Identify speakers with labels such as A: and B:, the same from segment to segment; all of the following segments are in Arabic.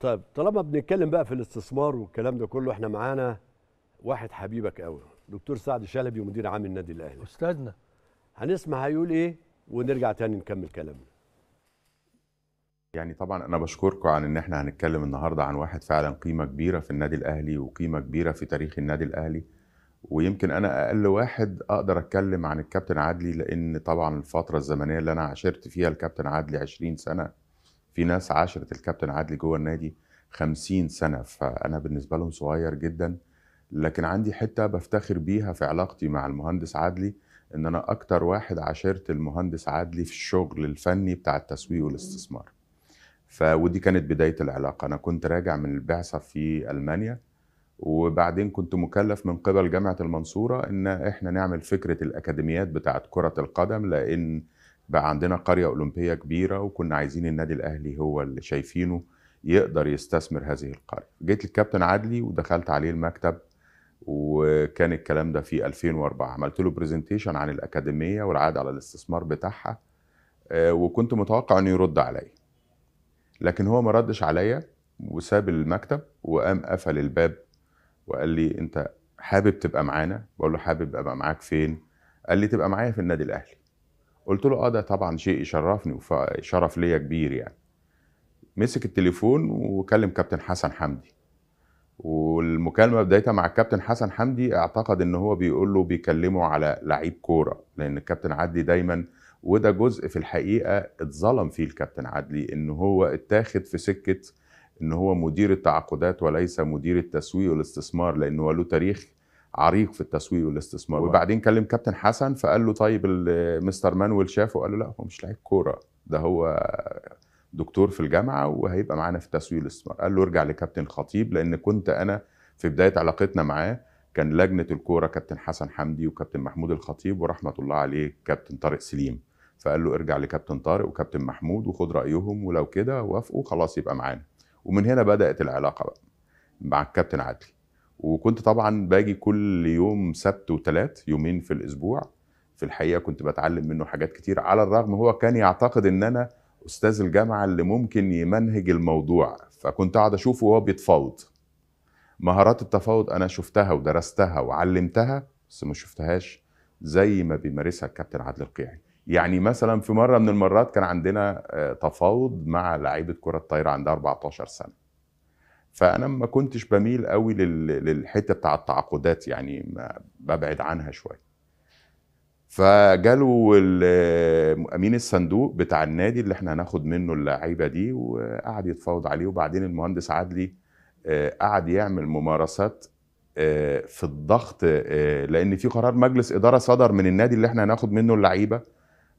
A: طيب طالما بنتكلم بقى في الاستثمار والكلام ده كله احنا معانا واحد حبيبك قوي دكتور سعد شلبي ومدير عام النادي الاهلي استاذنا هنسمع هيقول ايه ونرجع تاني نكمل كلامنا يعني
B: طبعا انا بشكركم عن ان احنا هنتكلم النهارده عن واحد فعلا قيمه كبيره في النادي الاهلي وقيمه كبيره في تاريخ النادي الاهلي ويمكن انا اقل واحد اقدر اتكلم عن الكابتن عدلي لان طبعا الفتره الزمنيه اللي انا عاشرت فيها الكابتن عدلي 20 سنه في ناس عاشرت الكابتن عادل جوه النادي 50 سنه فانا بالنسبه لهم صغير جدا لكن عندي حته بفتخر بيها في علاقتي مع المهندس عادلي ان انا اكتر واحد عاشرت المهندس عادلي في الشغل الفني بتاع التسويق والاستثمار ف ودي كانت بدايه العلاقه انا كنت راجع من البعثه في المانيا وبعدين كنت مكلف من قبل جامعه المنصوره ان احنا نعمل فكره الاكاديميات بتاعه كره القدم لان بقى عندنا قرية أولمبية كبيرة وكنا عايزين النادي الأهلي هو اللي شايفينه يقدر يستثمر هذه القرية جيت للكابتن عدلي ودخلت عليه المكتب وكان الكلام ده في 2004 عملت له برزنتيشن عن الأكاديمية والعقد على الاستثمار بتاعها آه، وكنت متوقع انه يرد عليا لكن هو ما ردش عليا وساب المكتب وقام قفل الباب وقال لي انت حابب تبقى معانا بقول له حابب ابقى معاك فين قال لي تبقى معايا في النادي الاهلي قلت له اه ده طبعا شيء يشرفني وشرف ليا كبير يعني مسك التليفون وكلم كابتن حسن حمدي والمكالمه بدايتها مع الكابتن حسن حمدي اعتقد ان هو بيقول له بيكلمه على لعيب كوره لان الكابتن عدلي دايما وده جزء في الحقيقه اتظلم فيه الكابتن عدلي ان هو اتاخد في سكه ان هو مدير التعاقدات وليس مدير التسويق والاستثمار لان هو له تاريخ عريق في التسويق والاستثمار وبعدين كلم كابتن حسن فقال له طيب مستر مانويل شافه وقال له لا هو مش لعيب كوره ده هو دكتور في الجامعه وهيبقى معانا في التسويق والاستثمار قال له ارجع لكابتن خطيب لان كنت انا في بدايه علاقتنا معاه كان لجنه الكوره كابتن حسن حمدي وكابتن محمود الخطيب ورحمه الله عليه كابتن طارق سليم فقال له ارجع لكابتن طارق وكابتن محمود وخد رايهم ولو كده وافقوا خلاص يبقى معانا ومن هنا بدات العلاقه بقى مع الكابتن عادل وكنت طبعا باجي كل يوم سبت وثلاث يومين في الاسبوع في الحقيقه كنت بتعلم منه حاجات كتير على الرغم هو كان يعتقد ان انا استاذ الجامعه اللي ممكن يمنهج الموضوع فكنت اقعد اشوفه وهو بيتفاوض مهارات التفاوض انا شفتها ودرستها وعلمتها بس ما شفتهاش زي ما بيمارسها الكابتن عادل القيعي يعني مثلا في مره من المرات كان عندنا آه، تفاوض مع لعيبه كره الطايره عندها 14 سنه فانا ما كنتش بميل قوي للحته بتاع التعاقدات يعني ببعد عنها شويه فجاله امين الصندوق بتاع النادي اللي احنا هناخد منه اللعيبه دي وقعد يتفاوض عليه وبعدين المهندس عدلي آه، قعد يعمل ممارسات آه، في الضغط آه، لان في قرار مجلس اداره صدر من النادي اللي احنا هناخد منه اللعيبه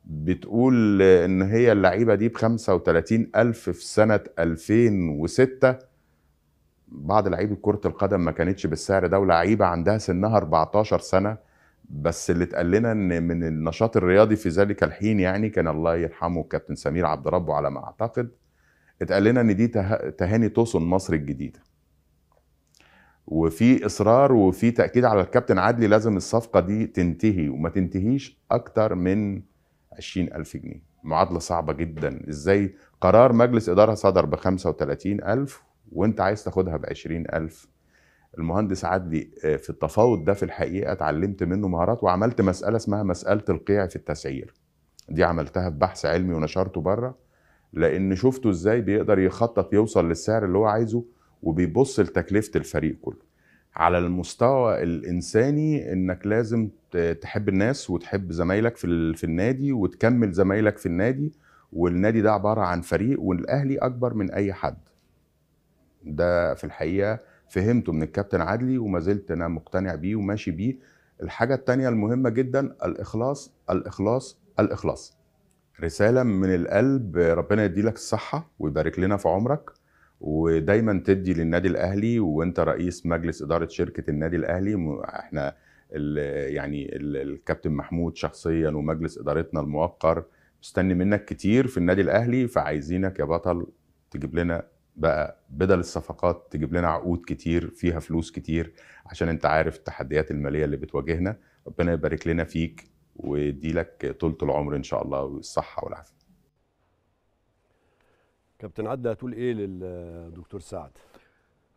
B: بتقول ان هي اللعيبه دي ب 35 الف في سنه 2006 بعض لعيبه كره القدم ما كانتش بالسعر ده ولعيبه عندها سنها 14 سنه بس اللي اتقال لنا ان من النشاط الرياضي في ذلك الحين يعني كان الله يرحمه كابتن سمير عبد ربه على ما اعتقد اتقال لنا ان دي تهاني توسن مصر الجديده وفي اصرار وفي تاكيد على الكابتن عدلي لازم الصفقه دي تنتهي وما تنتهيش اكتر من 20000 جنيه معادله صعبه جدا ازاي قرار مجلس اداره صدر ب 35000 وانت عايز تاخدها ب 20000 المهندس عدلي آه، في التفاوض ده في الحقيقه اتعلمت منه مهارات وعملت مساله اسمها مساله القيع في التسعير دي عملتها في بحث علمي ونشرته بره لان شفته ازاي بيقدر يخطط يوصل للسعر اللي هو عايزه وبيبص لتكلفه الفريق كله على المستوى الانساني انك لازم تحب الناس وتحب زمايلك في في النادي وتكمل زمايلك في النادي والنادي ده عباره عن فريق والاهلي اكبر من اي حد ده في الحقيقه فهمته من الكابتن عدلي وما زلت انا مقتنع بيه وماشي بيه الحاجه الثانيه المهمه جدا الاخلاص الاخلاص الاخلاص رساله من القلب ربنا يديلك الصحه ويبارك لنا في عمرك ودايما تدي للنادي الاهلي وانت رئيس مجلس اداره شركه النادي الاهلي احنا الـ يعني الـ الكابتن محمود شخصيا ومجلس ادارتنا الموقر مستني منك كتير في النادي الاهلي فعايزينك يا بطل تجيب لنا بقى بدل الصفقات تجيب لنا عقود كتير فيها فلوس كتير عشان انت عارف التحديات الماليه اللي بتواجهنا ربنا يبارك لنا فيك ويديلك طولة العمر ان شاء الله والصحه والعافيه
A: كابتن عدى هتقول ايه للدكتور سعد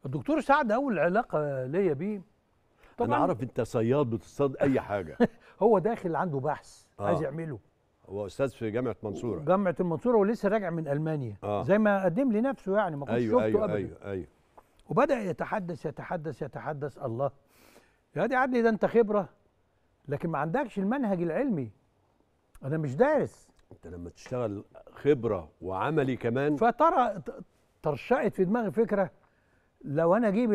A: الدكتور سعد اول علاقه ليا بيه طبعا انا عارف انت صياد بتصطاد اي حاجه هو داخل عنده بحث آه. عايز يعمله هو استاذ في جامعه منصوره جامعه المنصوره ولسه راجع من المانيا آه. زي ما قدم لي نفسه يعني ما كنتش أيوة شفته أيوة ابدا ايوه ايوه وبدا يتحدث يتحدث يتحدث الله يا دي عدلي ده انت خبره لكن ما عندكش المنهج العلمي انا مش دارس انت لما تشتغل خبره وعملي كمان فترى ترشقت في دماغي فكره لو انا اجيب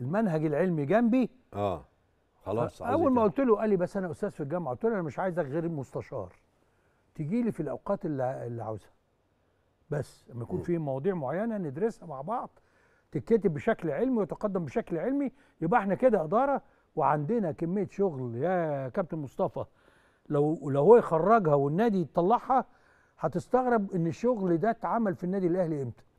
A: المنهج العلمي جنبي اه خلاص اول ما قلت له قال لي بس انا استاذ في الجامعه قلت له انا مش عايزك غير مستشار تجي لي في الاوقات اللي اللي عاوزها بس لما يكون في مواضيع معينه ندرسها مع بعض تتكتب بشكل علمي وتقدم بشكل علمي يبقى احنا كده اداره وعندنا كميه شغل يا كابتن مصطفى لو لو هو يخرجها والنادي يطلعها هتستغرب ان الشغل ده اتعمل في النادي الاهلي امتى